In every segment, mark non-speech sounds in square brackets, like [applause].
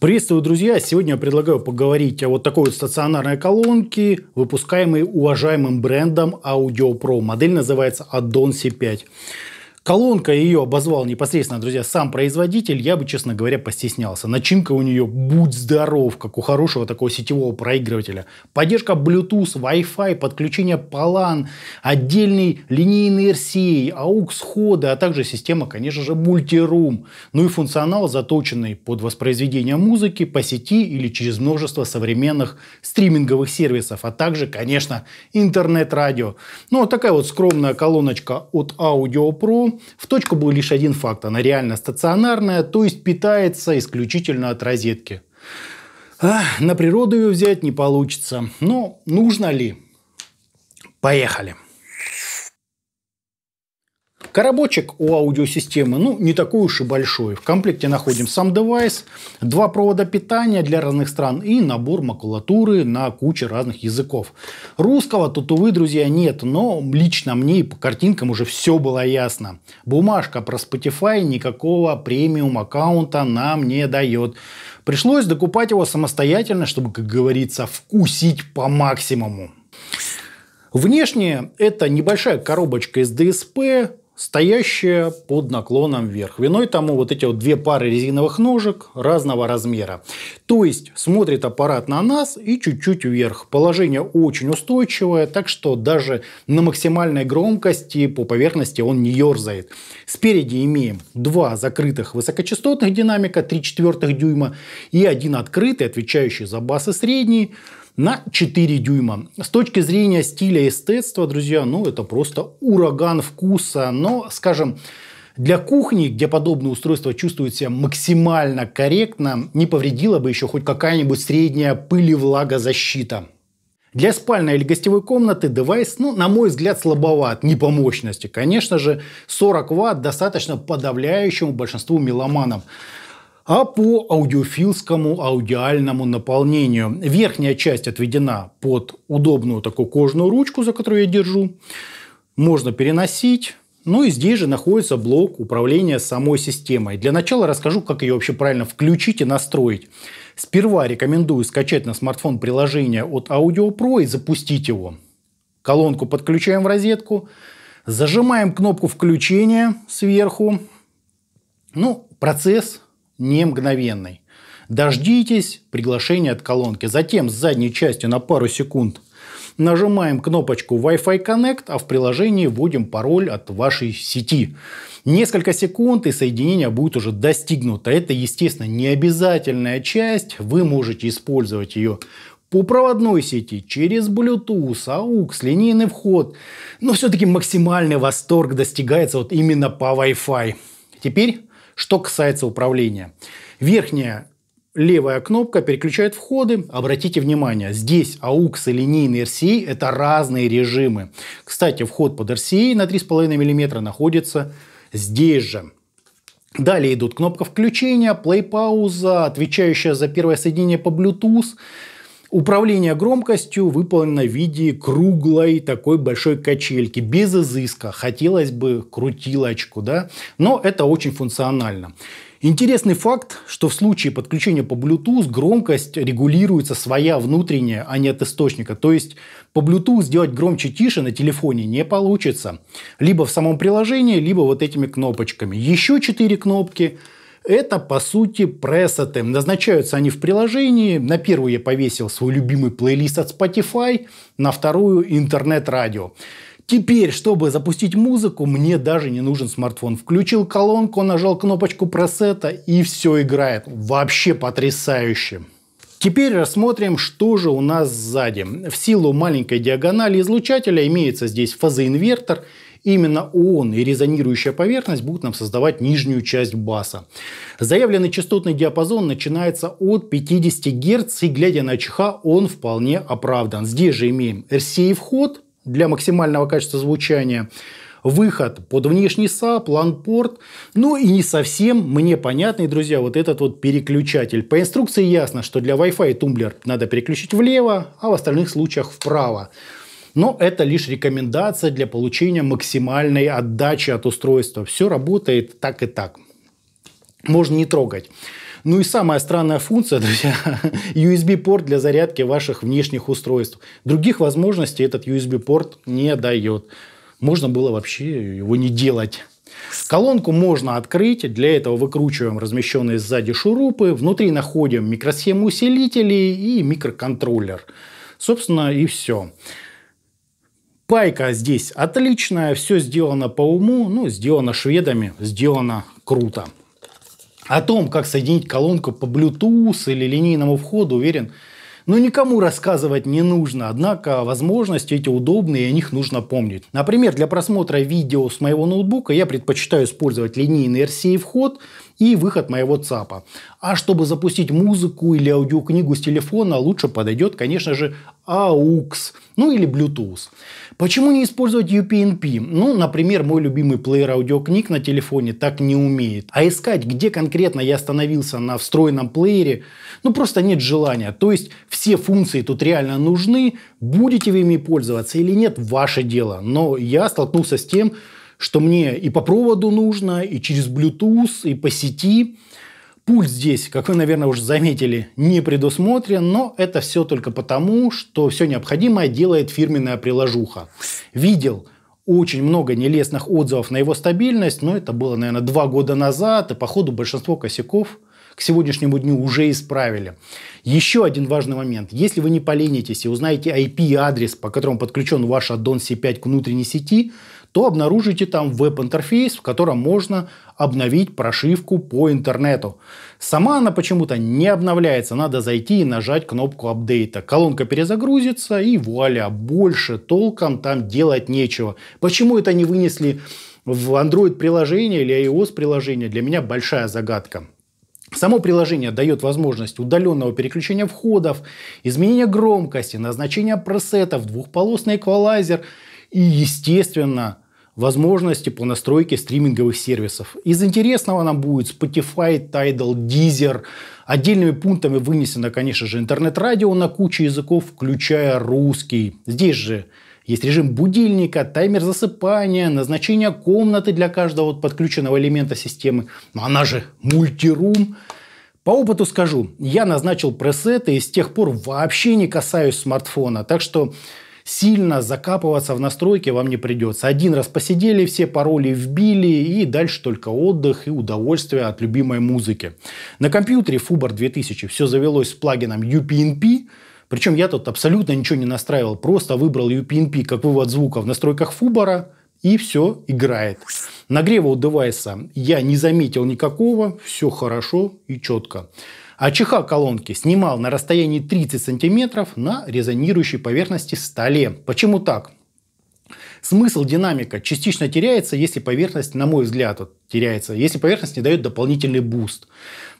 Приветствую, друзья! Сегодня я предлагаю поговорить о вот такой вот стационарной колонке, выпускаемой уважаемым брендом Audio Pro. Модель называется Addon C5. Колонка ее обозвал непосредственно, друзья, сам производитель. Я бы, честно говоря, постеснялся. Начинка у нее будь здоров, как у хорошего такого сетевого проигрывателя. Поддержка Bluetooth, Wi-Fi, подключение PALAN, отдельный линейный RCA, AUX хода, а также система, конечно же, Multiroom. Ну и функционал, заточенный под воспроизведение музыки по сети или через множество современных стриминговых сервисов, а также, конечно, интернет-радио. Ну, вот такая вот скромная колоночка от Audio Pro в точку был лишь один факт. Она реально стационарная, то есть питается исключительно от розетки. А, на природу ее взять не получится. Но ну, нужно ли? Поехали. Коробочек у аудиосистемы ну, не такой уж и большой. В комплекте находим сам девайс, два провода питания для разных стран и набор макулатуры на куче разных языков. Русского тут, увы, друзья, нет, но лично мне и по картинкам уже все было ясно. Бумажка про Spotify никакого премиум аккаунта нам не дает. Пришлось докупать его самостоятельно, чтобы, как говорится, вкусить по максимуму. Внешне это небольшая коробочка из DSP, стоящая под наклоном вверх. Виной тому вот эти вот две пары резиновых ножек разного размера. То есть смотрит аппарат на нас и чуть-чуть вверх. Положение очень устойчивое, так что даже на максимальной громкости по поверхности он не ерзает. Спереди имеем два закрытых высокочастотных динамика 3 четвертых дюйма и один открытый, отвечающий за басы средний. средний на 4 дюйма. С точки зрения стиля эстетства, друзья, ну это просто ураган вкуса, но, скажем, для кухни, где подобное устройство чувствует себя максимально корректно, не повредила бы еще хоть какая-нибудь средняя пыль влагозащита. Для спальной или гостевой комнаты девайс, ну, на мой взгляд, слабоват, не по мощности. Конечно же, 40 Вт достаточно подавляющему большинству меломанов а по аудиофилскому аудиальному наполнению. Верхняя часть отведена под удобную такую кожную ручку, за которую я держу. Можно переносить. Ну и здесь же находится блок управления самой системой. Для начала расскажу, как ее вообще правильно включить и настроить. Сперва рекомендую скачать на смартфон приложение от Audio и запустить его. Колонку подключаем в розетку, зажимаем кнопку включения сверху. Ну, процесс не мгновенный. Дождитесь приглашения от колонки. Затем с задней части на пару секунд нажимаем кнопочку Wi-Fi Connect, а в приложении вводим пароль от вашей сети. Несколько секунд и соединение будет уже достигнуто. Это, естественно, не обязательная часть. Вы можете использовать ее по проводной сети, через Bluetooth, AUX, линейный вход. Но все-таки максимальный восторг достигается вот именно по Wi-Fi. Теперь что касается управления. Верхняя левая кнопка переключает входы. Обратите внимание, здесь AUX и линейный RCA – это разные режимы. Кстати, вход под RCA на 3,5 мм находится здесь же. Далее идут кнопка включения, play пауза отвечающая за первое соединение по Bluetooth, Управление громкостью выполнено в виде круглой такой большой качельки, без изыска. Хотелось бы крутилочку, да? Но это очень функционально. Интересный факт, что в случае подключения по Bluetooth громкость регулируется своя внутренняя, а не от источника. То есть по Bluetooth сделать громче тише на телефоне не получится. Либо в самом приложении, либо вот этими кнопочками. Еще четыре кнопки – это, по сути, пресеты. Назначаются они в приложении. На первую я повесил свой любимый плейлист от Spotify, на вторую – интернет-радио. Теперь, чтобы запустить музыку, мне даже не нужен смартфон. Включил колонку, нажал кнопочку пресета и все играет. Вообще потрясающе. Теперь рассмотрим, что же у нас сзади. В силу маленькой диагонали излучателя имеется здесь фазоинвертор – Именно он и резонирующая поверхность будут нам создавать нижнюю часть баса. Заявленный частотный диапазон начинается от 50 Гц, и глядя на ЧХ, он вполне оправдан. Здесь же имеем RCA-вход для максимального качества звучания, выход под внешний SAP, LAN-порт. Ну и не совсем мне понятный, друзья, вот этот вот переключатель. По инструкции ясно, что для Wi-Fi тумблер надо переключить влево, а в остальных случаях вправо. Но это лишь рекомендация для получения максимальной отдачи от устройства. Все работает так и так. Можно не трогать. Ну и самая странная функция, [laughs] друзья, USB-порт для зарядки ваших внешних устройств. Других возможностей этот USB-порт не дает. Можно было вообще его не делать. Колонку можно открыть, для этого выкручиваем размещенные сзади шурупы, внутри находим микросхему усилителей и микроконтроллер. Собственно и все. Пайка здесь отличная, все сделано по уму, ну, сделано шведами, сделано круто. О том, как соединить колонку по Bluetooth или линейному входу, уверен, но ну, никому рассказывать не нужно, однако возможности эти удобные, и о них нужно помнить. Например, для просмотра видео с моего ноутбука я предпочитаю использовать линейный RCA-вход, и выход моего ЦАПа. А чтобы запустить музыку или аудиокнигу с телефона, лучше подойдет, конечно же, AUX, ну или Bluetooth. Почему не использовать UPnP? Ну, например, мой любимый плеер аудиокниг на телефоне так не умеет. А искать, где конкретно я остановился на встроенном плеере, ну просто нет желания. То есть все функции тут реально нужны, будете вы ими пользоваться или нет, ваше дело. Но я столкнулся с тем, что мне и по проводу нужно, и через Bluetooth, и по сети. Пульт здесь, как вы, наверное, уже заметили, не предусмотрен, но это все только потому, что все необходимое делает фирменная приложуха. Видел очень много нелестных отзывов на его стабильность, но это было, наверное, два года назад, и по ходу большинство косяков к сегодняшнему дню уже исправили. Еще один важный момент. Если вы не поленитесь и узнаете IP-адрес, по которому подключен ваш аддон C5 к внутренней сети, то обнаружите там веб-интерфейс, в котором можно обновить прошивку по интернету. Сама она почему-то не обновляется, надо зайти и нажать кнопку апдейта. Колонка перезагрузится и вуаля, больше толком там делать нечего. Почему это не вынесли в Android приложение или iOS приложение, для меня большая загадка. Само приложение дает возможность удаленного переключения входов, изменения громкости, назначения пресетов, двухполосный эквалайзер – и, естественно, возможности по настройке стриминговых сервисов. Из интересного нам будет Spotify, Tidal, Deezer. Отдельными пунктами вынесено, конечно же, интернет-радио на кучу языков, включая русский. Здесь же есть режим будильника, таймер засыпания, назначение комнаты для каждого вот подключенного элемента системы. Ну, она же мультирум. По опыту скажу, я назначил пресеты и с тех пор вообще не касаюсь смартфона. Так что сильно закапываться в настройки вам не придется. Один раз посидели, все пароли вбили и дальше только отдых и удовольствие от любимой музыки. На компьютере Fubar 2000 все завелось с плагином UPnP, причем я тут абсолютно ничего не настраивал, просто выбрал UPnP как вывод звука в настройках Фубара, и все играет. Нагрева у девайса я не заметил никакого, все хорошо и четко. А ЧХ колонки снимал на расстоянии 30 сантиметров на резонирующей поверхности столе. Почему так? Смысл динамика частично теряется, если поверхность, на мой взгляд, вот, теряется, если поверхность не дает дополнительный буст.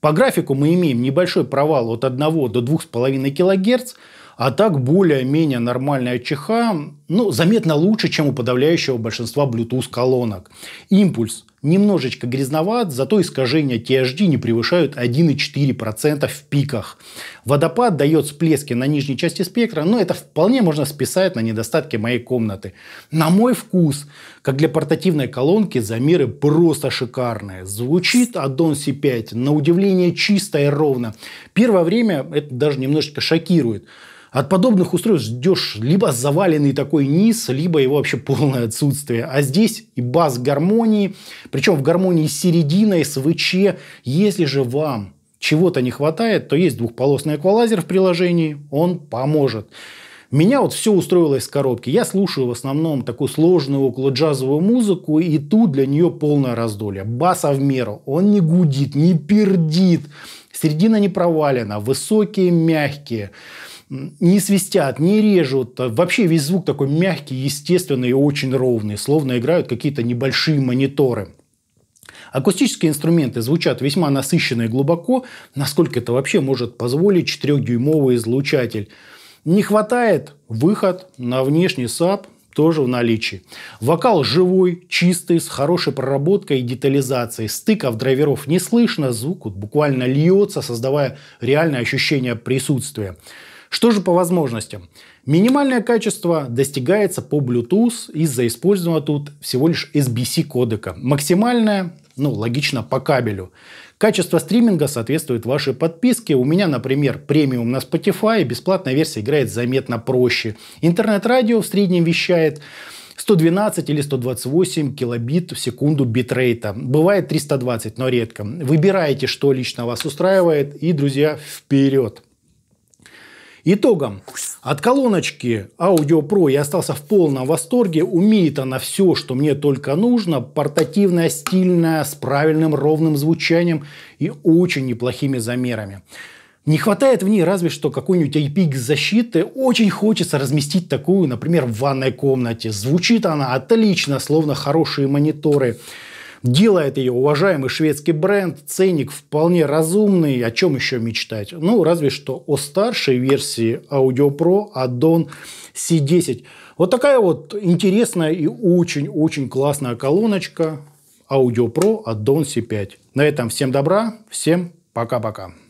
По графику мы имеем небольшой провал от 1 до 2,5 кГц, а так более-менее нормальная ЧХ ну, заметно лучше, чем у подавляющего большинства Bluetooth колонок. Импульс немножечко грязноват, зато искажения THD не превышают 1,4% в пиках. Водопад дает всплески на нижней части спектра, но это вполне можно списать на недостатки моей комнаты. На мой вкус, как для портативной колонки, замеры просто шикарные. Звучит аддон C5 на удивление чисто и ровно. Первое время это даже немножечко шокирует. От подобных устройств ждешь либо заваленный такой низ, либо его вообще полное отсутствие. А здесь и бас гармонии, причем в гармонии с серединой, с ВЧ. Если же вам чего-то не хватает, то есть двухполосный эквалайзер в приложении, он поможет. Меня вот все устроило из коробки. Я слушаю в основном такую сложную около джазовую музыку, и тут для нее полное раздолье. Баса в меру. Он не гудит, не пердит. Середина не провалена, высокие, мягкие не свистят, не режут. Вообще весь звук такой мягкий, естественный и очень ровный, словно играют какие-то небольшие мониторы. Акустические инструменты звучат весьма насыщенно и глубоко, насколько это вообще может позволить 4-дюймовый излучатель. Не хватает выход на внешний САП, тоже в наличии. Вокал живой, чистый, с хорошей проработкой и детализацией. Стыков драйверов не слышно, звук буквально льется, создавая реальное ощущение присутствия. Что же по возможностям? Минимальное качество достигается по Bluetooth из-за использования тут всего лишь SBC кодека. Максимальное, ну логично, по кабелю. Качество стриминга соответствует вашей подписке. У меня, например, премиум на Spotify, бесплатная версия играет заметно проще. Интернет-радио в среднем вещает 112 или 128 килобит в секунду битрейта. Бывает 320, но редко. Выбирайте, что лично вас устраивает, и, друзья, вперед! Итогом. От колоночки Audio Pro я остался в полном восторге. Умеет она все, что мне только нужно. Портативная, стильная, с правильным ровным звучанием и очень неплохими замерами. Не хватает в ней разве что какой-нибудь IPX защиты. Очень хочется разместить такую, например, в ванной комнате. Звучит она отлично, словно хорошие мониторы. Делает ее уважаемый шведский бренд, ценник вполне разумный, о чем еще мечтать? Ну, разве что о старшей версии Audio Pro Addon C10. Вот такая вот интересная и очень-очень классная колоночка Audio Pro Addon C5. На этом всем добра, всем пока-пока.